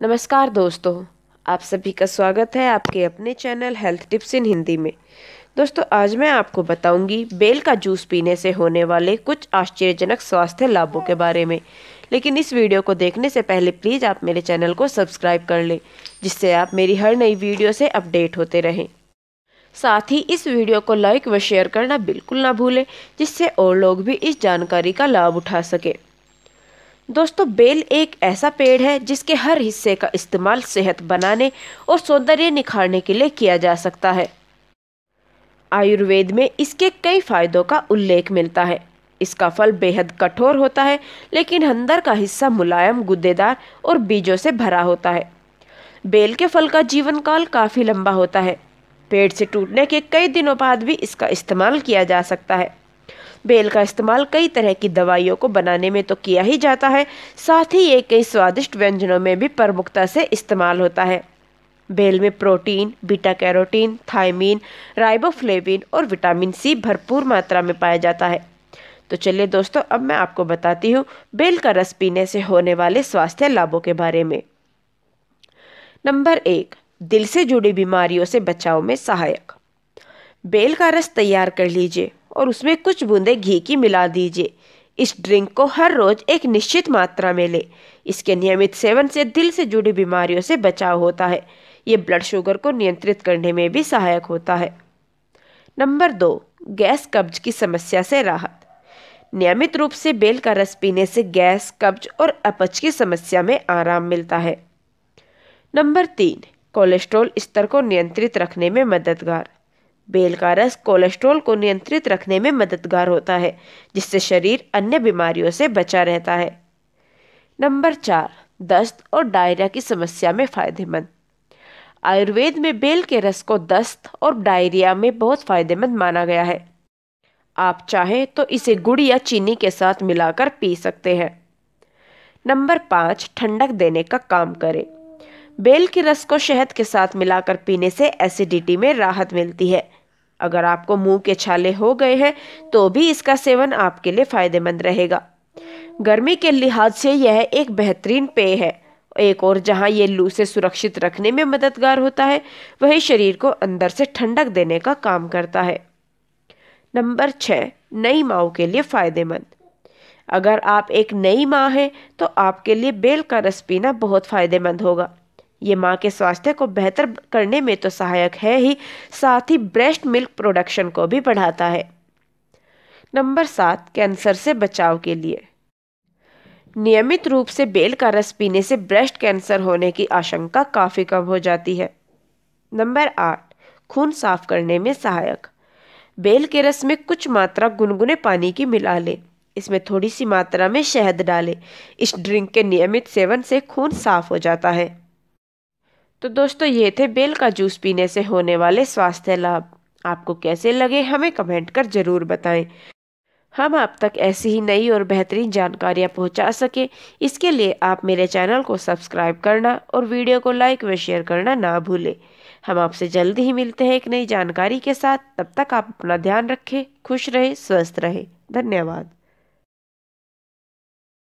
नमस्कार दोस्तों आप सभी का स्वागत है आपके अपने channel health tips in Hindi में दोस्तों आज मैं आपको बताऊंगी बेल का जूस पीने से होने वाले कुछ आश्चर्यजनक स्वास्थ्य लाभों के बारे में लेकिन इस वीडियो को देखने से पहले प्लीज़ आप मेरे चैनल को सब्सक्राइब कर लें जिससे आप मेरी हर नई वीडियो से अपडेट होते रहें साथ ही इस वीडियो को लाइक व शेयर करना बिल्कुल ना भूलें जिससे और लोग भी इस जानकारी का लाभ उठा सकें दोस्तों बेल एक ऐसा पेड़ है जिसके हर हिस्से का इस्तेमाल सेहत बनाने और सौंदर्य निखारने के लिए किया जा सकता है आयुर्वेद में इसके कई फायदों का उल्लेख मिलता है इसका फल बेहद कठोर होता है लेकिन अंदर का हिस्सा मुलायम गुद्देदार और बीजों से भरा होता है बेल के फल का जीवन काल काफ़ी लंबा होता है पेड़ से टूटने के कई दिनों बाद भी इसका इस्तेमाल किया जा सकता है बेल का इस्तेमाल कई तरह की दवाइयों को बनाने में तो किया ही जाता है साथ ही ये कई स्वादिष्ट व्यंजनों में भी प्रमुखता से इस्तेमाल होता है बेल में protein beta carotene thiamine riboflavin और विटामिन सी भरपूर मात्रा में पाया जाता है तो चलिए दोस्तों अब मैं आपको बताती हूँ बेल का रस पीने से होने वाले स्वास्थ्य लाभों के बारे में नंबर एक दिल से जुड़ी बीमारियों से बचाव में सहायक बेल का रस तैयार कर लीजिए और उसमें कुछ बूंदे घी की मिला दीजिए इस ड्रिंक को हर रोज एक निश्चित मात्रा में लें इसके नियमित सेवन से दिल से जुड़ी बीमारियों से बचाव होता है ये ब्लड शुगर को नियंत्रित करने में भी सहायक होता है नंबर दो गैस कब्ज की समस्या से राहत नियमित रूप से बेल का रस पीने से गैस कब्ज और अपच की समस्या में आराम मिलता है नंबर तीन कोलेस्ट्रॉल स्तर को नियंत्रित रखने में मददगार बेल का रस कोलेस्ट्रॉल को नियंत्रित रखने में मददगार होता है जिससे शरीर अन्य बीमारियों से बचा रहता है नंबर चार दस्त और डायरिया की समस्या में फायदेमंद आयुर्वेद में बेल के रस को दस्त और डायरिया में बहुत फायदेमंद माना गया है आप चाहें तो इसे गुड़ या चीनी के साथ मिलाकर पी सकते हैं नंबर पाँच ठंडक देने का काम करें बेल के रस को शहद के साथ मिलाकर पीने से एसिडिटी में राहत मिलती है अगर आपको मुंह के छाले हो गए हैं तो भी इसका सेवन आपके लिए फायदेमंद रहेगा गर्मी के लिहाज से यह एक बेहतरीन पेय है एक और जहां ये लू से सुरक्षित रखने में मददगार होता है वही शरीर को अंदर से ठंडक देने का काम करता है नंबर छः नई माओ के लिए फ़ायदेमंद अगर आप एक नई माँ हैं तो आपके लिए बेल का रस पीना बहुत फ़ायदेमंद होगा ये माँ के स्वास्थ्य को बेहतर करने में तो सहायक है ही साथ ही ब्रेस्ट मिल्क प्रोडक्शन को भी बढ़ाता है नंबर सात कैंसर से बचाव के लिए नियमित रूप से बेल का रस पीने से ब्रेस्ट कैंसर होने की आशंका काफ़ी कम हो जाती है नंबर आठ खून साफ करने में सहायक बेल के रस में कुछ मात्रा गुनगुने पानी की मिला लें इसमें थोड़ी सी मात्रा में शहद डालें इस ड्रिंक के नियमित सेवन से खून साफ हो जाता है तो दोस्तों ये थे बेल का जूस पीने से होने वाले स्वास्थ्य लाभ आपको कैसे लगे हमें कमेंट कर ज़रूर बताएं हम आप तक ऐसी ही नई और बेहतरीन जानकारियाँ पहुँचा सकें इसके लिए आप मेरे चैनल को सब्सक्राइब करना और वीडियो को लाइक व शेयर करना ना भूलें हम आपसे जल्द ही मिलते हैं एक नई जानकारी के साथ तब तक आप अपना ध्यान रखें खुश रहें स्वस्थ रहें धन्यवाद